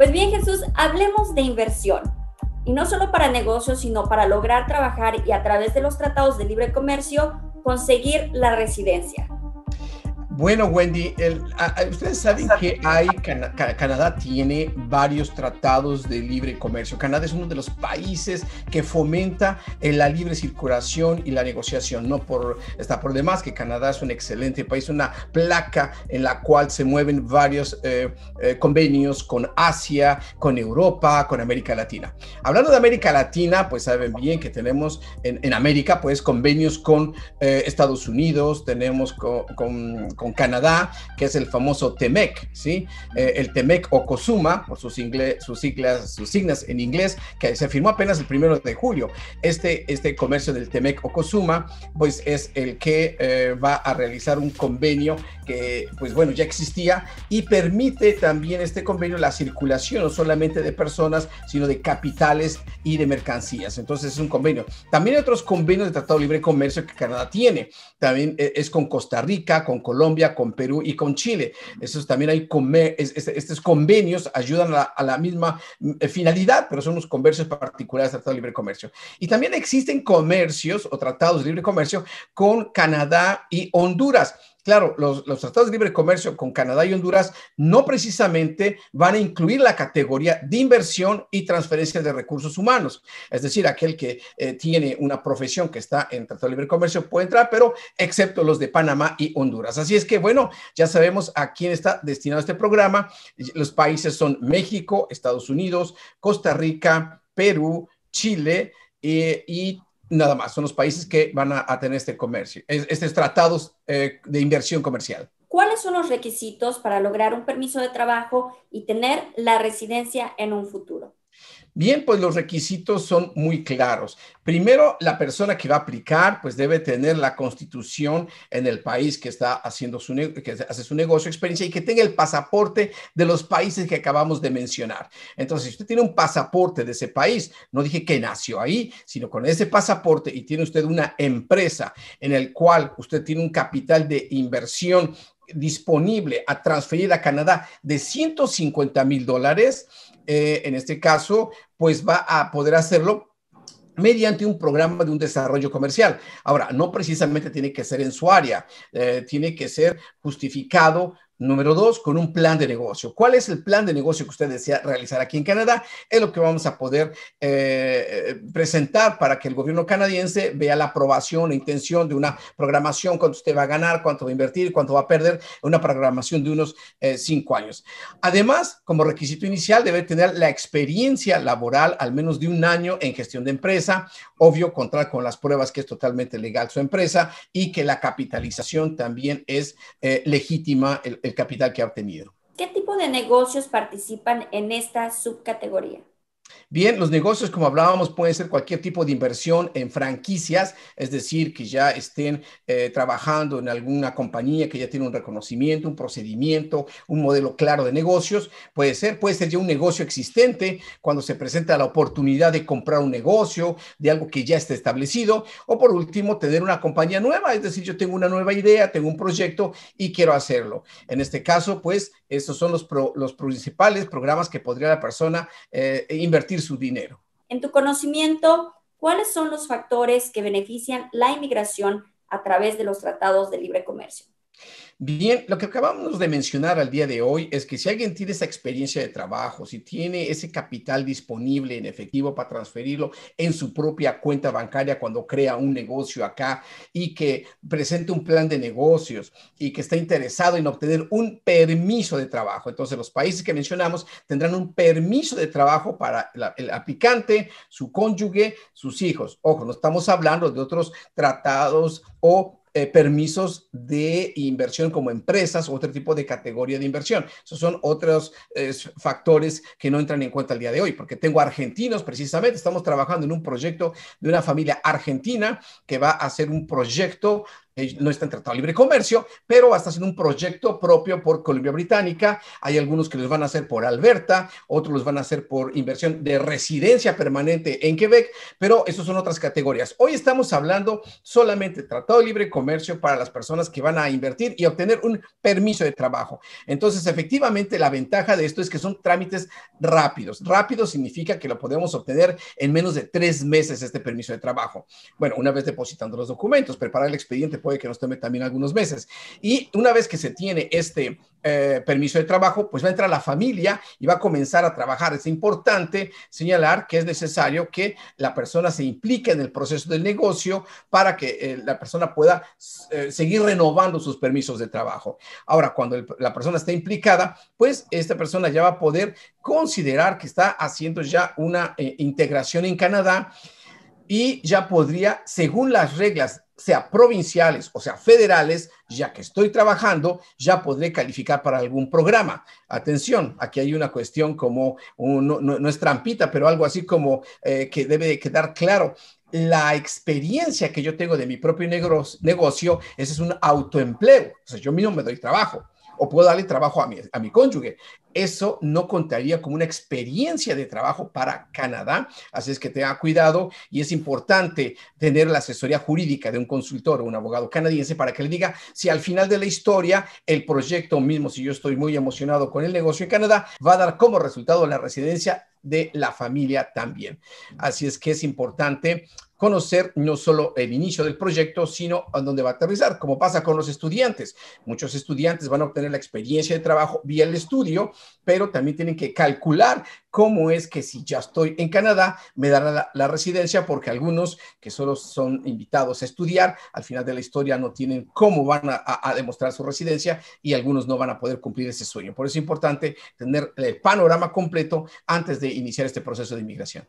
Pues bien, Jesús, hablemos de inversión. Y no solo para negocios, sino para lograr trabajar y a través de los tratados de libre comercio conseguir la residencia. Bueno, Wendy, ustedes saben que hay, Canadá tiene varios tratados de libre comercio. Canadá es uno de los países que fomenta eh, la libre circulación y la negociación. No por, está por demás que Canadá es un excelente país, una placa en la cual se mueven varios eh, eh, convenios con Asia, con Europa, con América Latina. Hablando de América Latina, pues saben bien que tenemos en, América pues convenios con Estados Unidos, tenemos con Canadá, que es el famoso TEMEC, ¿sí? Eh, el TEMEC o COSUMA, por sus, inglés, sus, siglas, sus signas en inglés, que se firmó apenas el primero de julio. Este, este comercio del TEMEC o COSUMA, pues es el que eh, va a realizar un convenio que, pues bueno, ya existía y permite también este convenio la circulación no solamente de personas, sino de capitales y de mercancías. Entonces es un convenio. También hay otros convenios de Tratado libre de Comercio que Canadá tiene. También eh, es con Costa Rica, con Colombia Colombia, con Perú y con Chile. Esos también hay estos convenios ayudan a la, misma mm, finalidad, pero son unos comercios particulares, Tratado de libre comercio. Y también existen comercios o tratados de libre comercio con Canadá y Honduras. Claro, los, tratados de libre comercio con Canadá y Honduras no precisamente van a incluir la categoría de inversión y transferencia de recursos humanos. Es decir, aquel que eh, tiene una profesión que está en tratado de libre comercio puede entrar, pero excepto los de Panamá y Honduras. Así es que, bueno, ya sabemos a quién está destinado este programa. Los países son México, Estados Unidos, Costa Rica, Perú, Chile, eh, y Nada más, son los países que van a, tener este comercio, estos tratados eh, de inversión comercial. ¿Cuáles son los requisitos para lograr un permiso de trabajo y tener la residencia en un futuro? Bien, pues los requisitos son muy claros. Primero, la persona que va a aplicar, pues debe tener la constitución en el país que está haciendo su, que hace su negocio, experiencia y que tenga el pasaporte de los países que acabamos de mencionar. Entonces, si usted tiene un pasaporte de ese país, no dije que nació ahí, sino con ese pasaporte y tiene usted una empresa en el cual usted tiene un capital de inversión disponible a transferir a Canadá de 150 mil dólares, eh, en este caso, pues va a poder hacerlo mediante un programa de un desarrollo comercial. Ahora, no precisamente tiene que ser en su área, eh, tiene que ser justificado Número dos, con un plan de negocio. ¿Cuál es el plan de negocio que usted desea realizar aquí en Canadá? Es lo que vamos a poder eh, presentar para que el gobierno canadiense vea la aprobación, la intención de una programación, cuánto usted va a ganar, cuánto va a invertir, cuánto va a perder, una programación de unos eh, cinco años. Además, como requisito inicial, debe tener la experiencia laboral al menos de un año en gestión de empresa. Obvio, contar con las pruebas que es totalmente legal su empresa y que la capitalización también es eh, legítima capital que ha obtenido. ¿Qué tipo de negocios participan en esta subcategoría? Bien, los negocios, como hablábamos, pueden ser cualquier tipo de inversión en franquicias, es decir, que ya estén eh, trabajando en alguna compañía que ya tiene un reconocimiento, un procedimiento, un modelo claro de negocios. Puede ser, puede ser ya un negocio existente cuando se presenta la oportunidad de comprar un negocio de algo que ya está establecido. O por último, tener una compañía nueva, es decir, yo tengo una nueva idea, tengo un proyecto y quiero hacerlo. En este caso, pues esos son los, principales programas que podría la persona eh, e invertir su dinero. En tu conocimiento, ¿cuáles son los factores que benefician la inmigración a través de los tratados de libre comercio? Bien, lo que acabamos de mencionar al día de hoy es que si alguien tiene esa experiencia de trabajo, si tiene ese capital disponible en efectivo para transferirlo en su propia cuenta bancaria cuando crea un negocio acá y que presente un plan de negocios y que está interesado en obtener un permiso de trabajo, entonces los países que mencionamos tendrán un permiso de trabajo para el aplicante, su cónyuge, sus hijos. Ojo, no estamos hablando de otros tratados o eh, permisos de inversión como empresas o otro tipo de categoría de inversión. Esos son otros eh, factores que no entran en cuenta el día de hoy, porque tengo argentinos precisamente, estamos trabajando en un proyecto de una familia argentina que va a hacer un proyecto no está en Tratado de Libre Comercio, pero estar haciendo un proyecto propio por Colombia Británica. Hay algunos que los van a hacer por Alberta, otros los van a hacer por inversión de residencia permanente en Quebec, pero esas son otras categorías. Hoy estamos hablando solamente Tratado de Libre Comercio para las personas que van a invertir y obtener un permiso de trabajo. Entonces, efectivamente, la ventaja de esto es que son trámites rápidos. Rápido significa que lo podemos obtener en menos de tres meses este permiso de trabajo. Bueno, una vez depositando los documentos, preparar el expediente, puede que nos tome también algunos meses. Y una vez que se tiene este eh, permiso de trabajo, pues va a entrar la familia y va a comenzar a trabajar. Es importante señalar que es necesario que la persona se implique en el proceso del negocio para que eh, la persona pueda eh, seguir renovando sus permisos de trabajo. Ahora, cuando la persona está implicada, pues esta persona ya va a poder considerar que está haciendo ya una integración en Canadá y ya podría, según las reglas sea provinciales o sea federales, ya que estoy trabajando, ya podré calificar para algún programa. Atención, aquí hay una cuestión como, no, es trampita, pero algo así como eh, que debe quedar claro. La experiencia que yo tengo de mi propio negocio, ese es un autoempleo. O yo mismo me doy trabajo o puedo darle trabajo a mi, a mi cónyuge eso no contaría como una experiencia de trabajo para Canadá. Así es que tenga cuidado y es importante tener la asesoría jurídica de un consultor o un abogado canadiense para que le diga si al final de la historia el proyecto mismo, si yo estoy muy emocionado con el negocio en Canadá, va a dar como resultado la residencia de la familia también. Así es que es importante conocer no solo el inicio del proyecto, sino a dónde va a aterrizar, como pasa con los estudiantes. Muchos estudiantes van a obtener la experiencia de trabajo vía el estudio pero también tienen que calcular cómo es que si ya estoy en Canadá, me dará la, residencia, porque algunos que solo son invitados a estudiar, al final de la historia no tienen cómo van a demostrar su residencia y algunos no van a poder cumplir ese sueño. Por eso es importante tener el panorama completo antes de iniciar este proceso de inmigración.